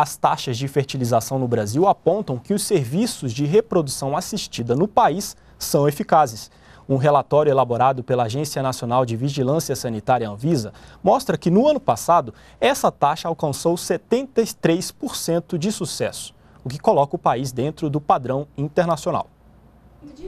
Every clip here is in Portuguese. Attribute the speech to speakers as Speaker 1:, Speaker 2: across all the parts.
Speaker 1: As taxas de fertilização no Brasil apontam que os serviços de reprodução assistida no país são eficazes. Um relatório elaborado pela Agência Nacional de Vigilância Sanitária Anvisa mostra que no ano passado essa taxa alcançou 73% de sucesso, o que coloca o país dentro do padrão internacional.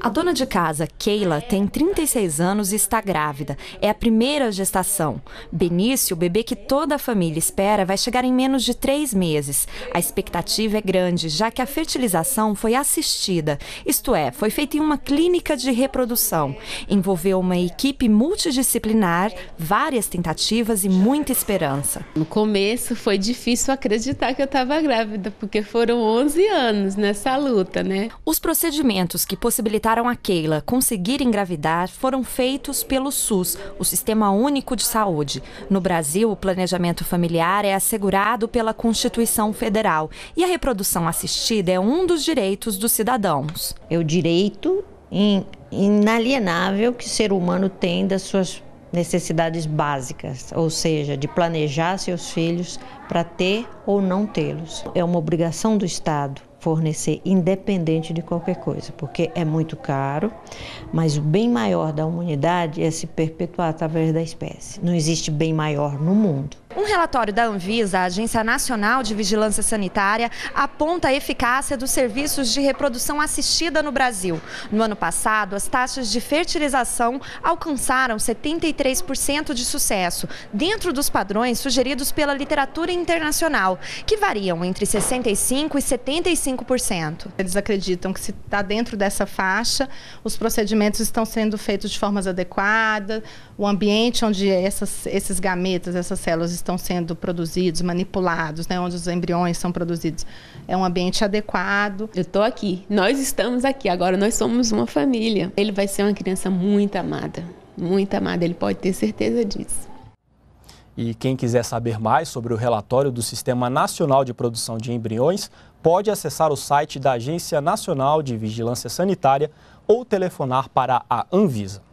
Speaker 2: A dona de casa, Keila, tem 36 anos e está grávida. É a primeira gestação. Benício, o bebê que toda a família espera, vai chegar em menos de três meses. A expectativa é grande, já que a fertilização foi assistida, isto é, foi feita em uma clínica de reprodução. Envolveu uma equipe multidisciplinar,
Speaker 3: várias tentativas e muita esperança. No começo foi difícil acreditar que eu estava grávida, porque foram 11 anos nessa luta, né? Os procedimentos
Speaker 2: que possibilitaram possibilitaram a Keila conseguir engravidar foram feitos pelo SUS, o Sistema Único de Saúde. No Brasil, o planejamento familiar é assegurado pela Constituição Federal e a reprodução assistida é um dos direitos dos cidadãos.
Speaker 4: É o direito inalienável que o ser humano tem das suas necessidades básicas, ou seja, de planejar seus filhos para ter ou não tê-los. É uma obrigação do Estado fornecer independente de qualquer coisa, porque é muito caro, mas o bem maior da humanidade é se perpetuar através da espécie. Não existe bem maior no mundo.
Speaker 2: Um relatório da Anvisa, a Agência Nacional de Vigilância Sanitária, aponta a eficácia dos serviços de reprodução assistida no Brasil. No ano passado, as taxas de fertilização alcançaram 73% de sucesso, dentro dos padrões sugeridos pela literatura internacional,
Speaker 3: que variam entre 65% e 75%. Eles acreditam que se está dentro dessa faixa, os procedimentos estão sendo feitos de formas adequadas, o ambiente onde essas, esses gametas, essas células estão sendo produzidos, manipulados, né, onde os embriões são produzidos, é um ambiente adequado. Eu estou aqui, nós estamos aqui, agora nós somos uma família. Ele vai ser uma criança muito amada, muito amada, ele pode ter certeza disso.
Speaker 1: E quem quiser saber mais sobre o relatório do Sistema Nacional de Produção de Embriões, pode acessar o site da Agência Nacional de Vigilância Sanitária ou telefonar para a Anvisa.